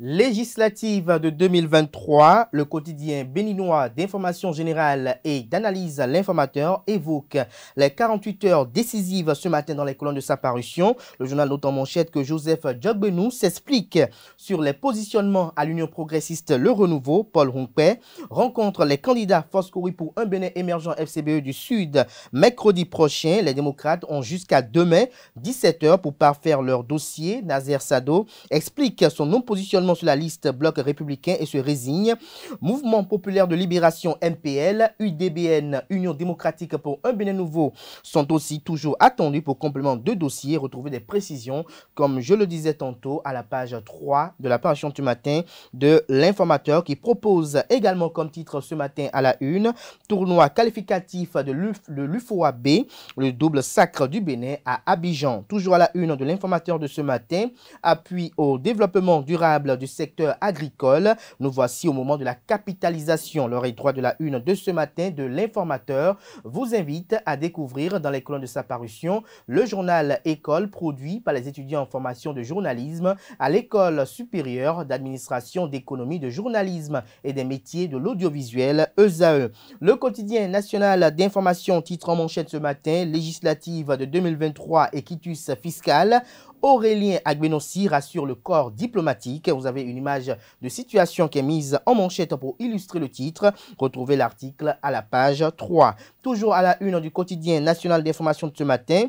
Législative de 2023, le quotidien béninois d'information générale et d'analyse l'informateur évoque les 48 heures décisives ce matin dans les colonnes de sa parution. Le journal note en manchette que Joseph Jogbenou s'explique sur les positionnements à l'Union progressiste Le Renouveau. Paul Rumpé rencontre les candidats force courue pour un Bénin émergent FCBE du Sud mercredi prochain. Les démocrates ont jusqu'à demain 17h pour parfaire leur dossier. Nazer Sado explique son non-positionnement sur la liste Bloc républicain et se résigne. Mouvement populaire de libération MPL, UDBN, Union démocratique pour un Bénin nouveau sont aussi toujours attendus pour complément de dossiers. Retrouver des précisions, comme je le disais tantôt, à la page 3 de la page du matin de l'informateur qui propose également comme titre ce matin à la une tournoi qualificatif de l'UFOA B, le double sacre du Bénin à Abidjan. Toujours à la une de l'informateur de ce matin, appui au développement durable du secteur agricole. Nous voici au moment de la capitalisation. L'heure est droit de la une de ce matin de l'informateur vous invite à découvrir dans les colonnes de sa parution le journal École produit par les étudiants en formation de journalisme à l'école supérieure d'administration d'économie de journalisme et des métiers de l'audiovisuel ESAE. E. Le quotidien national d'information titre en manchette ce matin législative de 2023 et quitus fiscal. Aurélien Agbenossi rassure le corps diplomatique. Vous avez une image de situation qui est mise en manchette pour illustrer le titre. Retrouvez l'article à la page 3. Toujours à la une du quotidien national d'information de ce matin,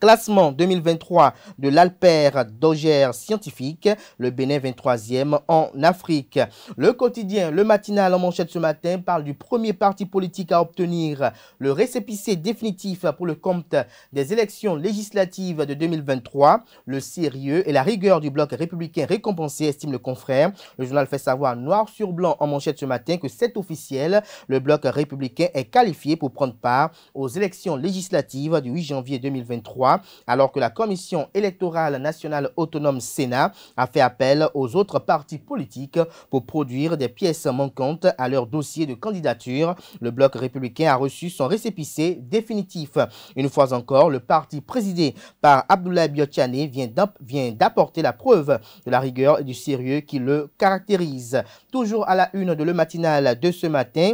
Classement 2023 de l'Alper Doger Scientifique, le Bénin 23e en Afrique. Le quotidien, le matinal en manchette ce matin parle du premier parti politique à obtenir le récépissé définitif pour le compte des élections législatives de 2023. Le sérieux et la rigueur du bloc républicain récompensé, estime le confrère. Le journal fait savoir noir sur blanc en manchette ce matin que cet officiel. Le bloc républicain est qualifié pour prendre part aux élections législatives du 8 janvier 2023 alors que la Commission électorale nationale autonome Sénat a fait appel aux autres partis politiques pour produire des pièces manquantes à leur dossier de candidature. Le bloc républicain a reçu son récépissé définitif. Une fois encore, le parti présidé par Abdoulaye Biotiane vient d'apporter la preuve de la rigueur et du sérieux qui le caractérise. Toujours à la une de le matinal de ce matin,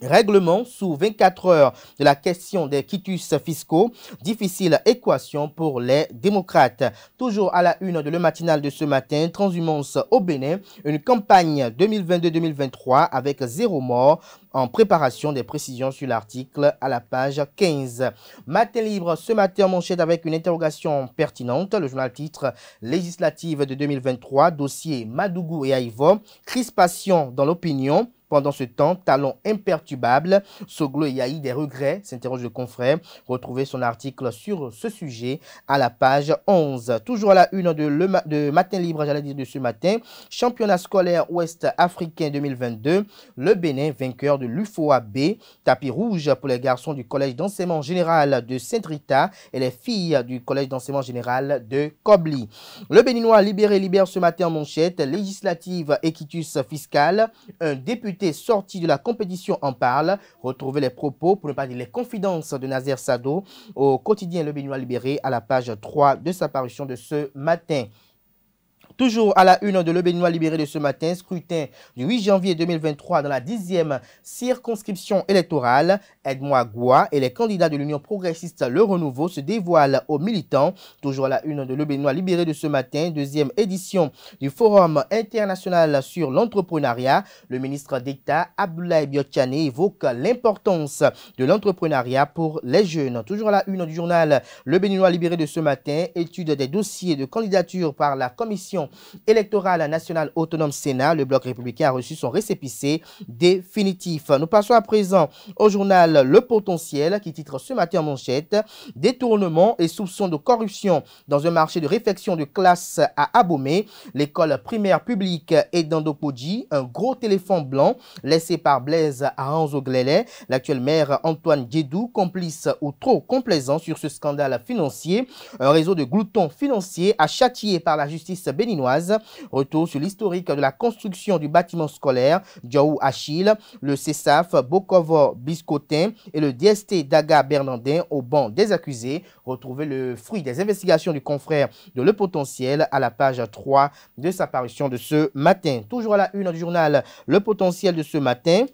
Règlement sous 24 heures de la question des quitus fiscaux. Difficile équation pour les démocrates. Toujours à la une de le matinal de ce matin, transhumance au Bénin. Une campagne 2022-2023 avec zéro mort en préparation des précisions sur l'article à la page 15. Matin libre ce matin en manchette avec une interrogation pertinente. Le journal titre législative de 2023, dossier Madougou et Aïvo. Crispation dans l'opinion. Pendant ce temps, talon imperturbable, Soglo Yaï des regrets, s'interroge le confrère. Retrouvez son article sur ce sujet à la page 11. Toujours à la une de, le de Matin Libre, j'allais dire de ce matin, championnat scolaire ouest-africain 2022, le Bénin vainqueur de l'UFOAB, tapis rouge pour les garçons du collège d'enseignement général de Saint-Rita et les filles du collège d'enseignement général de Kobli. Le Béninois libéré libère ce matin en manchette, législative équitus fiscal, un député Sortie de la compétition en parle. Retrouvez les propos, pour ne pas dire les confidences de Nazer Sado au quotidien Le Béninois Libéré à la page 3 de sa parution de ce matin. Toujours à la une de Le Béninois libéré de ce matin, scrutin du 8 janvier 2023 dans la dixième circonscription électorale, Edmond Goua et les candidats de l'Union progressiste Le Renouveau se dévoilent aux militants. Toujours à la une de Le Béninois libéré de ce matin, deuxième édition du Forum international sur l'entrepreneuriat. Le ministre d'État, Abdoulaye Biotiane évoque l'importance de l'entrepreneuriat pour les jeunes. Toujours à la une du journal Le Béninois libéré de ce matin, étude des dossiers de candidature par la commission électorale nationale autonome Sénat, le Bloc républicain a reçu son récépissé définitif. Nous passons à présent au journal Le Potentiel qui titre ce matin manchette « Détournement et soupçons de corruption dans un marché de réfection de classe à Abomey. L'école primaire publique est dans un gros téléphone blanc laissé par Blaise aranzo Glele. L'actuel maire Antoine Guédou, complice ou trop complaisant sur ce scandale financier, un réseau de gloutons financiers a châtié par la justice béninoise Retour sur l'historique de la construction du bâtiment scolaire Diaou Achille, le CESAF Bokovo Biscotin et le DST Daga Bernandin au banc des accusés. Retrouvez le fruit des investigations du confrère de Le Potentiel à la page 3 de sa parution de ce matin. Toujours à la une du journal Le Potentiel de ce matin.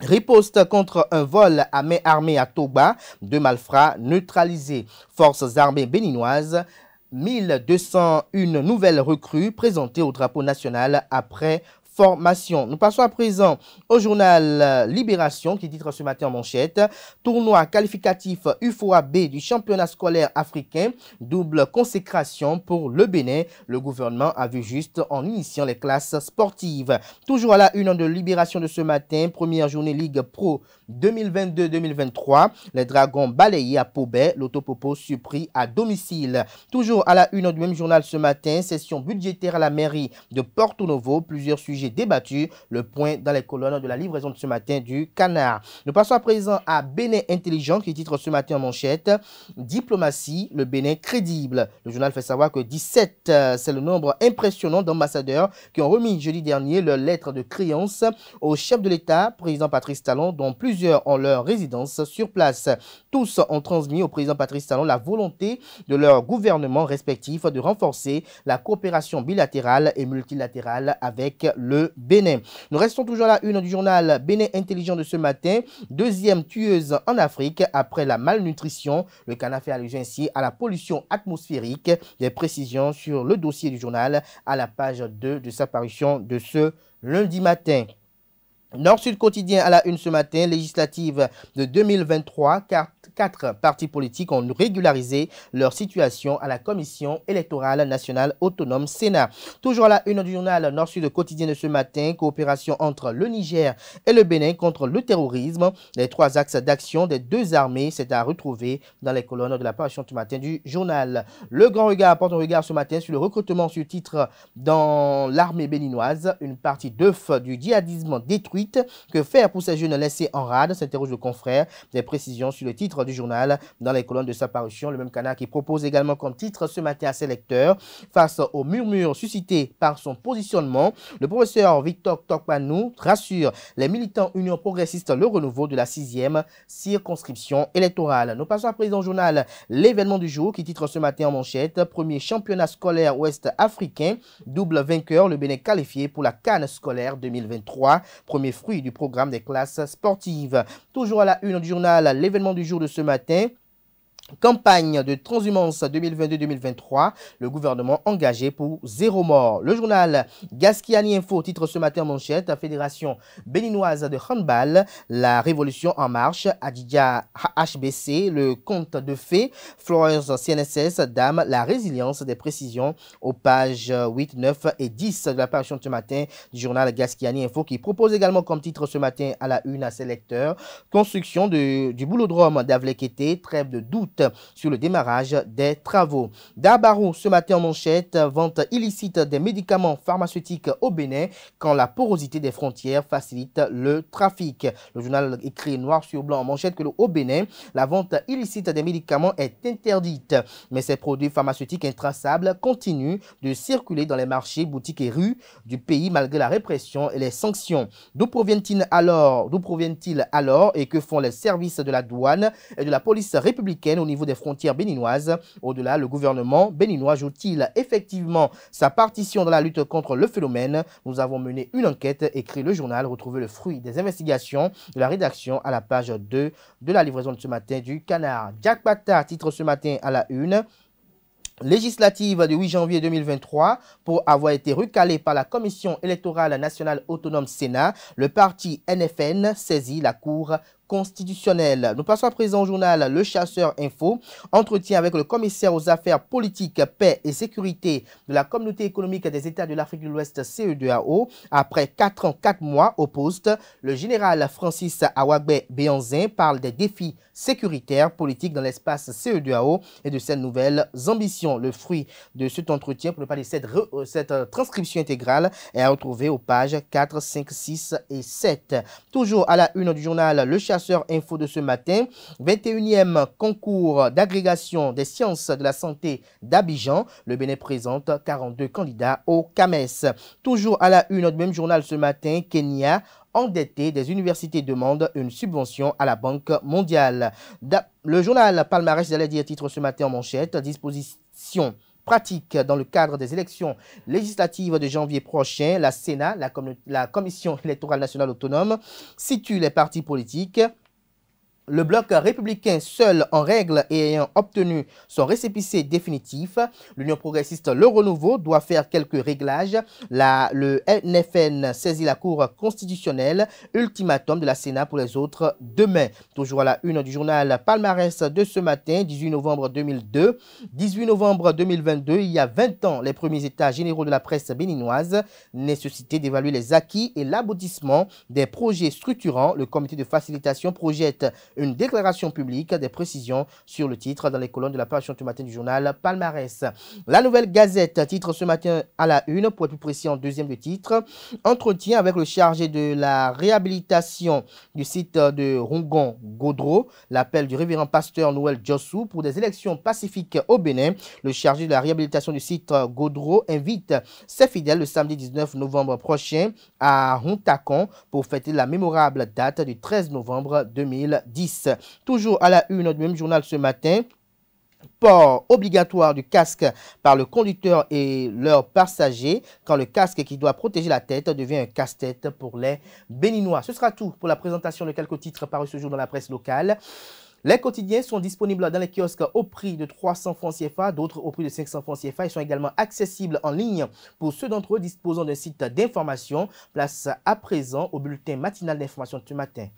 Riposte contre un vol à main armée à Toba, De malfrats neutralisés. Forces armées béninoises 1201 nouvelles recrues présentées au drapeau national après formation. Nous passons à présent au journal euh, Libération qui titre ce matin en manchette Tournoi qualificatif UFOA B du championnat scolaire africain, double consécration pour le Bénin. Le gouvernement a vu juste en initiant les classes sportives. Toujours à la une de Libération de ce matin, première journée Ligue Pro 2022-2023. Les Dragons balayés à Paubet, l'autopopo surpris à domicile. Toujours à la une du même journal ce matin, session budgétaire à la mairie de Porto Novo, plusieurs sujets débattus, le point dans les colonnes de la livraison de ce matin du Canard. Nous passons à présent à Bénin Intelligent qui titre ce matin en manchette Diplomatie, le Bénin crédible. Le journal fait savoir que 17, euh, c'est le nombre impressionnant d'ambassadeurs qui ont remis jeudi dernier leur lettre de créance au chef de l'État, président Patrice Talon, dont plusieurs Plusieurs ont leur résidence sur place. Tous ont transmis au président Patrice Talon la volonté de leur gouvernement respectif de renforcer la coopération bilatérale et multilatérale avec le Bénin. Nous restons toujours à une du journal Bénin intelligent de ce matin. Deuxième tueuse en Afrique après la malnutrition. Le canapé fait allusion ainsi à la pollution atmosphérique. Des précisions sur le dossier du journal à la page 2 de sa parution de ce lundi matin. Nord-Sud quotidien à la une ce matin, législative de 2023, car quatre partis politiques ont régularisé leur situation à la Commission électorale nationale autonome Sénat. Toujours à la une du journal Nord-Sud quotidien de ce matin, coopération entre le Niger et le Bénin contre le terrorisme. Les trois axes d'action des deux armées, c'est à retrouver dans les colonnes de la parution ce matin du journal. Le Grand Regard porte un regard ce matin sur le recrutement sur titre dans l'armée béninoise. Une partie d'œuf du djihadisme détruite. Que faire pour ces jeunes laissés en rade s'interroge le confrère. Des précisions sur le titre du journal dans les colonnes de sa parution. Le même canard qui propose également comme titre ce matin à ses lecteurs, face aux murmures suscités par son positionnement, le professeur Victor Tokmanou rassure les militants Union progressiste le renouveau de la sixième circonscription électorale. Nous passons à présent au journal L'événement du jour qui titre ce matin en manchette Premier championnat scolaire ouest africain, double vainqueur, le Bénin qualifié pour la canne scolaire 2023, premier fruit du programme des classes sportives. Toujours à la une du journal L'événement du jour de ce matin Campagne de transhumance 2022-2023, le gouvernement engagé pour zéro mort. Le journal Gaskiani Info titre ce matin en manchette, Fédération béninoise de handball, la révolution en marche, Adidja HBC, le compte de fées, Florence CNSS, Dame, la résilience des précisions aux pages 8, 9 et 10 de la parution de ce matin du journal Gasquiani Info qui propose également comme titre ce matin à la une à ses lecteurs, construction du boulodrome d'Avlekete, trêve de doute sur le démarrage des travaux. Dabarou, ce matin en manchette, vente illicite des médicaments pharmaceutiques au Bénin quand la porosité des frontières facilite le trafic. Le journal écrit noir sur blanc en manchette que le Bénin, la vente illicite des médicaments est interdite. Mais ces produits pharmaceutiques intraçables continuent de circuler dans les marchés, boutiques et rues du pays malgré la répression et les sanctions. D'où proviennent-ils alors D'où proviennent-ils alors et que font les services de la douane et de la police républicaine au niveau des frontières béninoises. Au-delà, le gouvernement béninois joue-t-il effectivement sa partition dans la lutte contre le phénomène Nous avons mené une enquête, écrit le journal. retrouver le fruit des investigations de la rédaction à la page 2 de la livraison de ce matin du Canard. Jack Bata titre ce matin à la une législative du 8 janvier 2023 pour avoir été recalé par la Commission électorale nationale autonome Sénat, le parti NFN saisit la Cour constitutionnelle. Nous passons à présent au journal Le Chasseur Info. Entretien avec le commissaire aux affaires politiques, paix et sécurité de la communauté économique des États de l'Afrique de l'Ouest, CE2AO. Après 4 ans, 4 mois au poste, le général Francis awabe Béanzin parle des défis sécuritaires politiques dans l'espace CE2AO et de ses nouvelles ambitions. Le fruit de cet entretien, pour ne pas cette euh, euh, transcription intégrale, est à retrouver aux pages 4, 5, 6 et 7. Toujours à la une du journal Le Chasseur Info de ce matin. 21e concours d'agrégation des sciences de la santé d'Abidjan. Le Bénin présente 42 candidats au CAMES. Toujours à la une, notre même journal ce matin, Kenya endetté des universités demande une subvention à la Banque mondiale. Le journal Palmarès, j'allais dire titre ce matin en manchette, disposition pratique dans le cadre des élections législatives de janvier prochain, la Sénat, la, Commission électorale nationale autonome, situe les partis politiques le bloc républicain seul en règle et ayant obtenu son récépissé définitif, l'Union progressiste Le Renouveau doit faire quelques réglages. le NFN saisit la Cour constitutionnelle, ultimatum de la Sénat pour les autres demain. Toujours à la une du journal Palmarès de ce matin, 18 novembre 2002. 18 novembre 2022, il y a 20 ans, les premiers états généraux de la presse béninoise, nécessitaient d'évaluer les acquis et l'aboutissement des projets structurants. Le comité de facilitation projette une déclaration publique des précisions sur le titre dans les colonnes de la page du matin du journal Palmarès. La nouvelle gazette titre ce matin à la une, pour être plus précis en deuxième de titre, entretien avec le chargé de la réhabilitation du site de Rongon-Gaudreau, l'appel du révérend pasteur Noël Jossou pour des élections pacifiques au Bénin. Le chargé de la réhabilitation du site Gaudreau invite ses fidèles le samedi 19 novembre prochain à Hontacon pour fêter la mémorable date du 13 novembre 2010. Toujours à la une, du même journal ce matin, port obligatoire du casque par le conducteur et leurs passagers quand le casque qui doit protéger la tête devient un casse-tête pour les Béninois. Ce sera tout pour la présentation de quelques titres parus ce jour dans la presse locale. Les quotidiens sont disponibles dans les kiosques au prix de 300 francs CFA, d'autres au prix de 500 francs CFA. Ils sont également accessibles en ligne pour ceux d'entre eux disposant d'un site d'information. Place à présent au bulletin matinal d'information de ce matin.